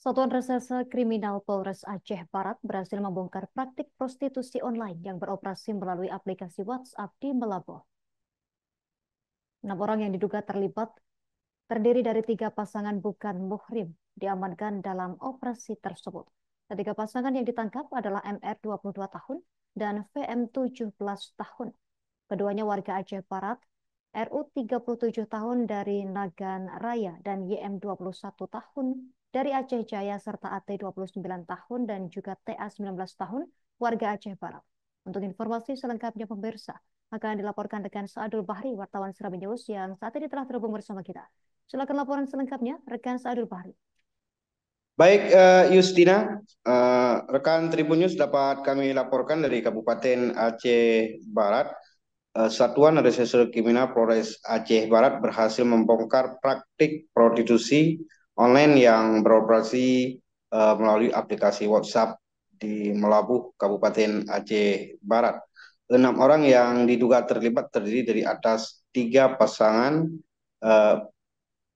Satuan Reserse Kriminal Polres Aceh Barat berhasil membongkar praktik prostitusi online yang beroperasi melalui aplikasi WhatsApp di Melaboh. Enam orang yang diduga terlibat terdiri dari tiga pasangan bukan muhrim diamankan dalam operasi tersebut. Ketiga pasangan yang ditangkap adalah MR 22 tahun dan VM 17 tahun. Keduanya warga Aceh Barat, RU 37 tahun dari Nagan Raya dan YM 21 tahun dari Aceh Jaya serta AT 29 tahun dan juga TA 19 tahun warga Aceh Barat. Untuk informasi selengkapnya pemirsa, akan dilaporkan rekan Saadul Bahri, wartawan Serabi News yang saat ini telah terhubung bersama kita. Silakan laporan selengkapnya, rekan Saadul Bahri. Baik, uh, Yustina, uh, rekan Tribun News dapat kami laporkan dari Kabupaten Aceh Barat. Uh, Satuan Reserse Kriminal Polres Aceh Barat berhasil membongkar praktik prostitusi online yang beroperasi uh, melalui aplikasi WhatsApp di Melabuh, Kabupaten Aceh Barat. Enam orang yang diduga terlibat terdiri dari atas tiga pasangan, uh,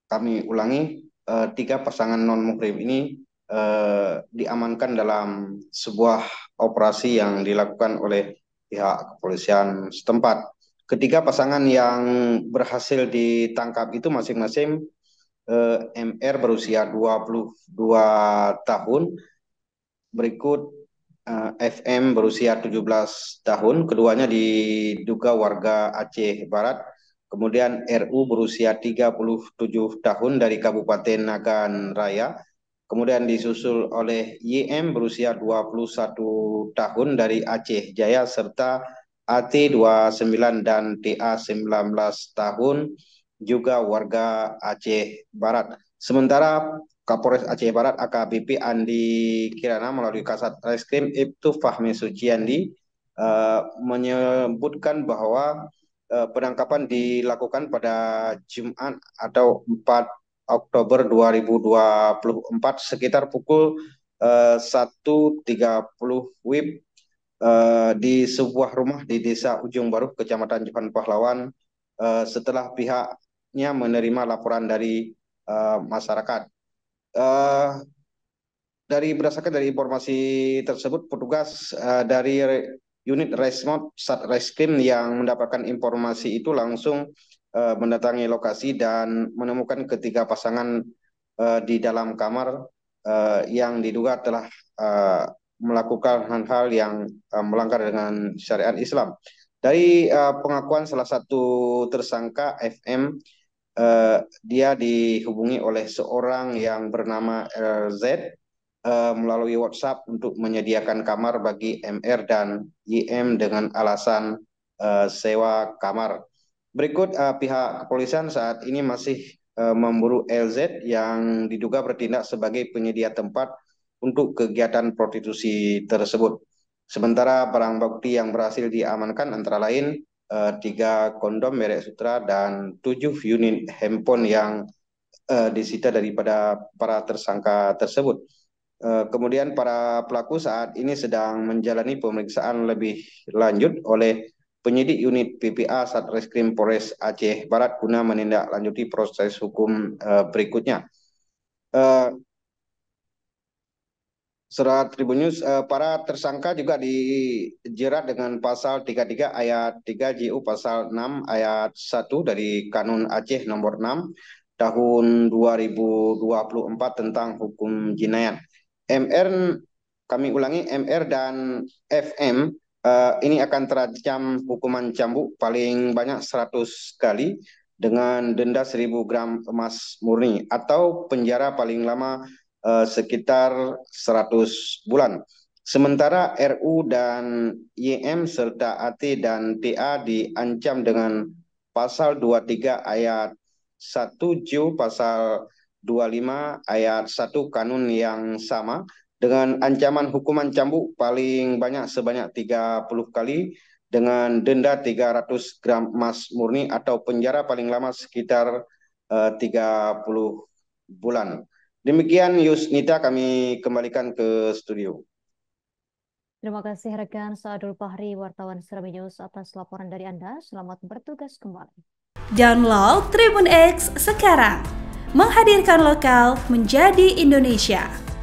kami ulangi, uh, tiga pasangan non mukrim ini uh, diamankan dalam sebuah operasi yang dilakukan oleh pihak kepolisian setempat. Ketiga pasangan yang berhasil ditangkap itu masing-masing eh, MR berusia 22 tahun, berikut eh, FM berusia 17 tahun, keduanya diduga warga Aceh Barat, kemudian RU berusia 37 tahun dari Kabupaten Nagan Raya, kemudian disusul oleh YM berusia 21 tahun dari Aceh Jaya serta AT 29 dan TA 19 tahun juga warga Aceh Barat. Sementara Kapolres Aceh Barat AKBP Andi Kirana melalui Kasat Reskrim Ibtu Fahmi Suciandi uh, menyebutkan bahwa uh, penangkapan dilakukan pada Jumat atau 4 Oktober 2024 sekitar pukul uh, 1.30 WIB di sebuah rumah di Desa Ujung Baru, Kecamatan Jepang Pahlawan, eh, setelah pihak haknya menerima laporan dari uh, masyarakat. Uh, dari berdasarkan dari informasi tersebut, petugas uh, dari unit resmod Satreskrim yang mendapatkan informasi itu langsung uh, mendatangi lokasi dan menemukan ketiga pasangan uh, di dalam kamar uh, yang diduga telah uh, melakukan hal-hal yang uh, melanggar dengan syariat Islam. Dari uh, pengakuan salah satu tersangka FM uh, dia dihubungi oleh seorang yang bernama RZ eh, uh, eh, melalui WhatsApp untuk menyediakan kamar bagi MR dan Im dengan alasan uh, sewa kamar. Berikut uh, pihak kepolisian saat ini masih uh, memburu LZ yang diduga bertindak sebagai penyedia tempat untuk kegiatan prostitusi tersebut. Sementara barang bukti yang berhasil diamankan antara lain Eh, tiga kondom merek Sutra dan tujuh unit handphone yang uh, disita daripada para tersangka tersebut. Uh, kemudian para pelaku saat ini sedang menjalani pemeriksaan lebih lanjut oleh penyidik unit PPA Satreskrim Polres Aceh Barat guna menindaklanjuti proses hukum uh, berikutnya. Uh, Surat Tribun News, eh, para tersangka juga dijerat dengan pasal 33 ayat 3 JU pasal 6 ayat 1 dari Kanun Aceh nomor 6 tahun 2024 tentang hukum jinayat. MR kami ulangi MR dan FM eh, ini akan terancam hukuman cambuk paling banyak 100 kali dengan denda 1000 gram emas murni atau penjara paling lama eh, sekitar 100 bulan. Sementara RU dan YM serta AT dan TA diancam dengan pasal 23 ayat 1 JU pasal 25 ayat 1 kanun yang sama dengan ancaman hukuman cambuk paling banyak sebanyak 30 kali dengan denda 300 gram emas murni atau penjara paling lama sekitar eh, uh, 30 bulan. Demikian Yusnita kami kembalikan ke studio. Terima kasih rekan Saadul Fahri, wartawan Seram News atas laporan dari Anda. Selamat bertugas kembali. Download Tribun X sekarang. Menghadirkan lokal menjadi Indonesia.